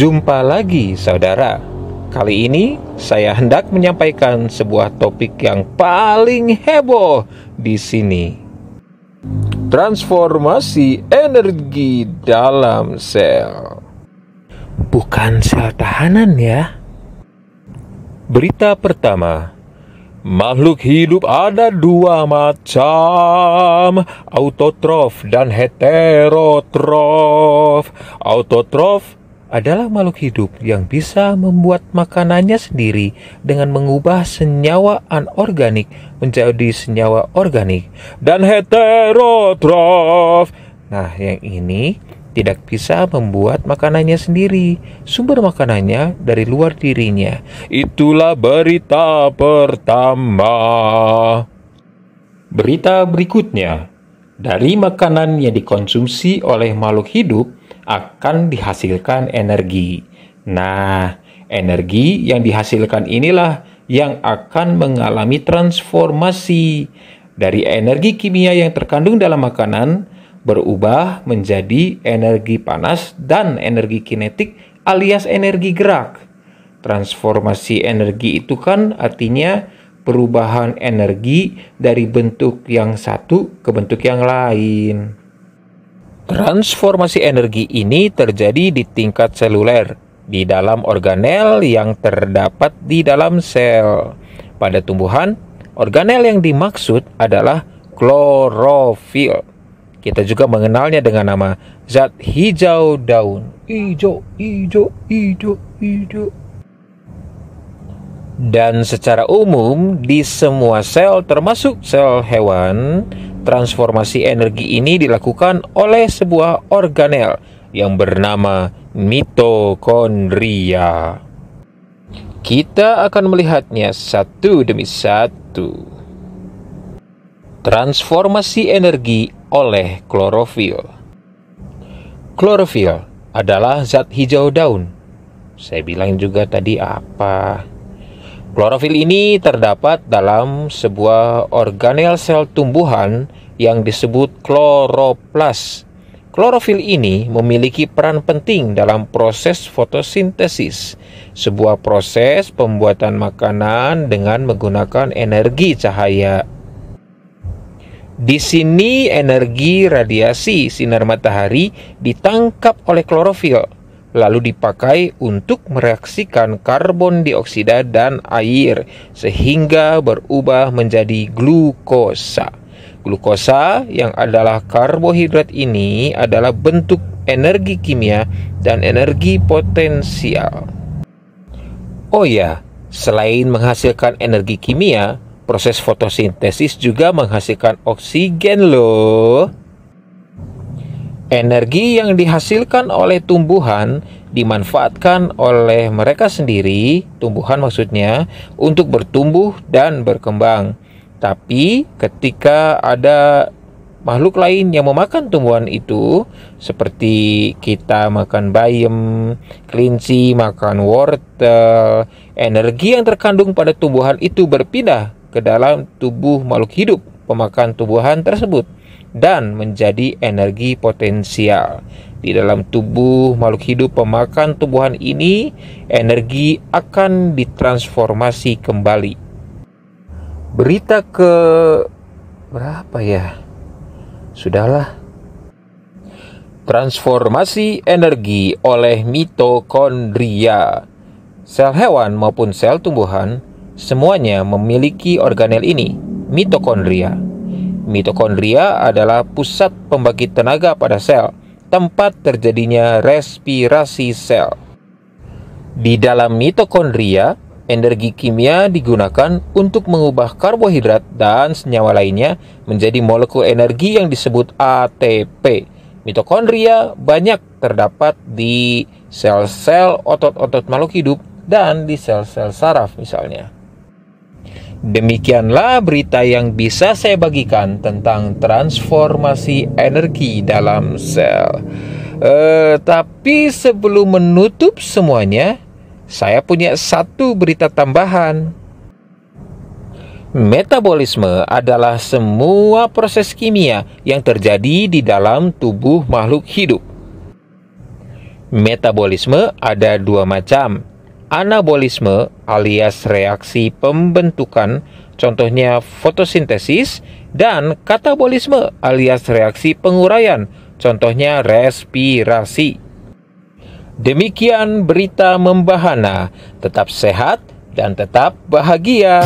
Jumpa lagi, saudara. Kali ini saya hendak menyampaikan sebuah topik yang paling heboh di sini. Transformasi energi dalam sel. Bukan sel tahanan ya. Berita pertama, Makhluk hidup ada dua macam, autotrof dan heterotrof. Autotrof adalah makhluk hidup yang bisa membuat makanannya sendiri dengan mengubah senyawa anorganik menjadi senyawa organik dan heterotrof. Nah, yang ini tidak bisa membuat makanannya sendiri. Sumber makanannya dari luar dirinya. Itulah berita pertama. Berita berikutnya, dari makanan yang dikonsumsi oleh makhluk hidup akan dihasilkan energi. Nah, energi yang dihasilkan inilah yang akan mengalami transformasi dari energi kimia yang terkandung dalam makanan berubah menjadi energi panas dan energi kinetik alias energi gerak. Transformasi energi itu kan artinya perubahan energi dari bentuk yang satu ke bentuk yang lain. Transformasi energi ini terjadi di tingkat seluler di dalam organel yang terdapat di dalam sel. Pada tumbuhan, organel yang dimaksud adalah klorofil. Kita juga mengenalnya dengan nama zat hijau daun. Hijau, hijau, hijau, hijau. Dan secara umum di semua sel termasuk sel hewan, transformasi energi ini dilakukan oleh sebuah organel yang bernama mitokondria. Kita akan melihatnya satu demi satu. Transformasi energi oleh klorofil. Klorofil adalah zat hijau daun. Saya bilang juga tadi apa? Klorofil ini terdapat dalam sebuah organel sel tumbuhan yang disebut kloroplas. Klorofil ini memiliki peran penting dalam proses fotosintesis, sebuah proses pembuatan makanan dengan menggunakan energi cahaya. Di sini energi radiasi sinar matahari ditangkap oleh klorofil lalu dipakai untuk mereaksikan karbon dioksida dan air sehingga berubah menjadi glukosa. Glukosa yang adalah karbohidrat ini adalah bentuk energi kimia dan energi potensial. Oh ya, selain menghasilkan energi kimia, proses fotosintesis juga menghasilkan oksigen loh. Energi yang dihasilkan oleh tumbuhan dimanfaatkan oleh mereka sendiri, tumbuhan maksudnya, untuk bertumbuh dan berkembang. Tapi ketika ada makhluk lain yang memakan tumbuhan itu seperti kita makan bayam, kelinci, makan wortel, energi yang terkandung pada tumbuhan itu berpindah ke dalam tubuh makhluk hidup pemakan tumbuhan tersebut dan menjadi energi potensial. Di dalam tubuh makhluk hidup pemakan tumbuhan ini, energi akan ditransformasi kembali. Berita ke berapa ya? Sudahlah. Transformasi energi oleh mitokondria. Sel hewan maupun sel tumbuhan semuanya memiliki organel ini, mitokondria. Mitokondria adalah pusat pembangkit tenaga pada sel, tempat terjadinya respirasi sel. Di dalam mitokondria, energi kimia digunakan untuk mengubah karbohidrat dan senyawa lainnya menjadi molekul energi yang disebut ATP. Mitokondria banyak terdapat di sel-sel otot-otot makhluk hidup dan di sel-sel saraf misalnya. Demikianlah berita yang bisa saya bagikan tentang transformasi energi dalam sel. Uh, tapi sebelum menutup semuanya, saya punya satu berita tambahan. Metabolisme adalah semua proses kimia yang terjadi di dalam tubuh makhluk hidup. Metabolisme ada dua macam, anabolisme alias reaksi pembentukan, contohnya fotosintesis, dan katabolisme alias reaksi penguraian, contohnya respirasi. Demikian berita membahana, tetap sehat dan tetap bahagia.